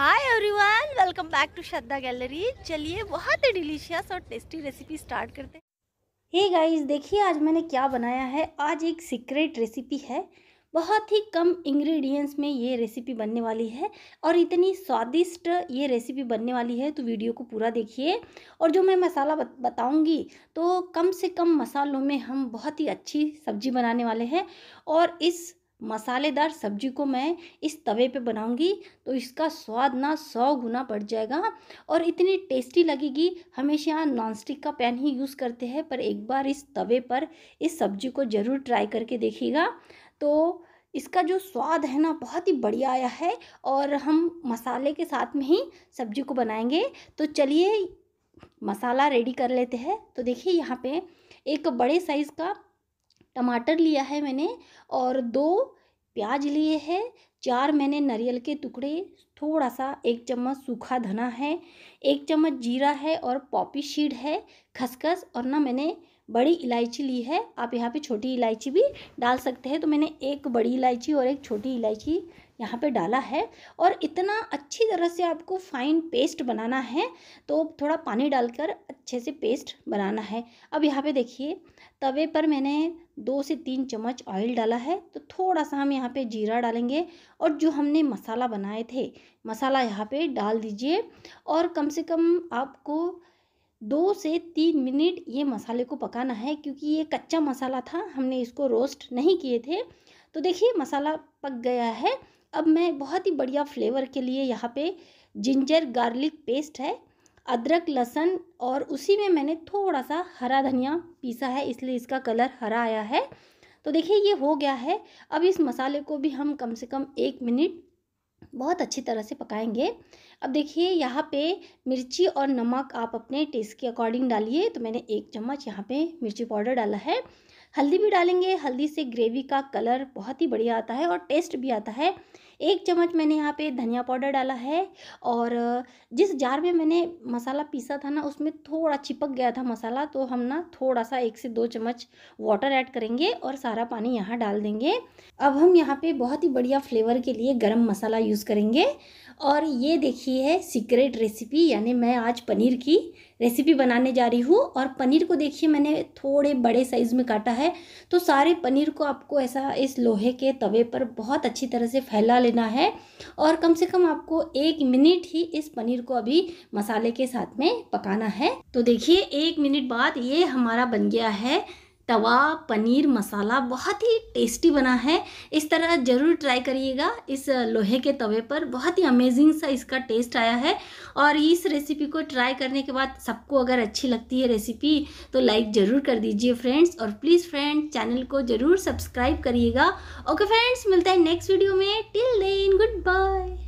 hi everyone welcome back to Shraddha gallery चलिए बहुत ही डिलीशियस और टेस्टी रेसिपी स्टार्ट करते हैं हे गाइस देखिए आज मैंने क्या बनाया है आज एक सीक्रेट रेसिपी है बहुत ही कम इंग्रेडिएंट्स में ये रेसिपी बनने वाली है और इतनी स्वादिष्ट ये रेसिपी बनने वाली है तो वीडियो को पूरा देखिए और जो मैं मसाला बताऊंगी तो कम से कम मसालों में हम बहुत ही अच्छी सब्जी बनाने वाले हैं और इस मसालेदार सब्जी को मैं इस तवे पे बनाऊंगी तो इसका स्वाद ना सौ गुना बढ़ जाएगा और इतनी टेस्टी लगेगी हमेशा नॉनस्टिक का पैन ही यूज़ करते हैं पर एक बार इस तवे पर इस सब्जी को ज़रूर ट्राई करके देखिएगा तो इसका जो स्वाद है ना बहुत ही बढ़िया आया है और हम मसाले के साथ में ही सब्जी को बनाएंगे तो चलिए मसाला रेडी कर लेते हैं तो देखिए यहाँ पे एक बड़े साइज़ का टमाटर लिया है मैंने और दो प्याज लिए है चार मैंने नारियल के टुकड़े थोड़ा सा एक चम्मच सूखा धना है एक चम्मच जीरा है और पॉपी सीड है खसखस और ना मैंने बड़ी इलायची ली है आप यहाँ पे छोटी इलायची भी डाल सकते हैं तो मैंने एक बड़ी इलायची और एक छोटी इलायची यहाँ पे डाला है और इतना अच्छी तरह से आपको फाइन पेस्ट बनाना है तो थोड़ा पानी डालकर अच्छे से पेस्ट बनाना है अब यहाँ पे देखिए तवे पर मैंने दो से तीन चम्मच ऑयल डाला है तो थोड़ा सा हम यहाँ पे जीरा डालेंगे और जो हमने मसाला बनाए थे मसाला यहाँ पे डाल दीजिए और कम से कम आपको दो से तीन मिनट ये मसाले को पकाना है क्योंकि ये कच्चा मसाला था हमने इसको रोस्ट नहीं किए थे तो देखिए मसाला पक गया है अब मैं बहुत ही बढ़िया फ्लेवर के लिए यहाँ पे जिंजर गार्लिक पेस्ट है अदरक लहसन और उसी में मैंने थोड़ा सा हरा धनिया पीसा है इसलिए इसका कलर हरा आया है तो देखिए ये हो गया है अब इस मसाले को भी हम कम से कम एक मिनट बहुत अच्छी तरह से पकाएंगे अब देखिए यहाँ पे मिर्ची और नमक आप अपने टेस्ट के अकॉर्डिंग डालिए तो मैंने एक चम्मच यहाँ पे मिर्ची पाउडर डाला है हल्दी भी डालेंगे हल्दी से ग्रेवी का कलर बहुत ही बढ़िया आता है और टेस्ट भी आता है एक चम्मच मैंने यहाँ पे धनिया पाउडर डाला है और जिस जार में मैंने मसाला पीसा था ना उसमें थोड़ा चिपक गया था मसाला तो हम ना थोड़ा सा एक से दो चम्मच वाटर ऐड करेंगे और सारा पानी यहाँ डाल देंगे अब हम यहाँ पे बहुत ही बढ़िया फ्लेवर के लिए गर्म मसाला यूज़ करेंगे और ये देखिए है सीक्रेट रेसिपी यानी मैं आज पनीर की रेसिपी बनाने जा रही हूँ और पनीर को देखिए मैंने थोड़े बड़े साइज़ में काटा है तो सारे पनीर को आपको ऐसा इस लोहे के तवे पर बहुत अच्छी तरह से फैला लेना है और कम से कम आपको एक मिनट ही इस पनीर को अभी मसाले के साथ में पकाना है तो देखिए एक मिनट बाद ये हमारा बन गया है तवा पनीर मसाला बहुत ही टेस्टी बना है इस तरह ज़रूर ट्राई करिएगा इस लोहे के तवे पर बहुत ही अमेजिंग सा इसका टेस्ट आया है और इस रेसिपी को ट्राई करने के बाद सबको अगर अच्छी लगती है रेसिपी तो लाइक ज़रूर कर दीजिए फ्रेंड्स और प्लीज़ फ्रेंड्स चैनल को ज़रूर सब्सक्राइब करिएगा ओके फ्रेंड्स मिलता है नेक्स्ट वीडियो में टिल देन गुड बाय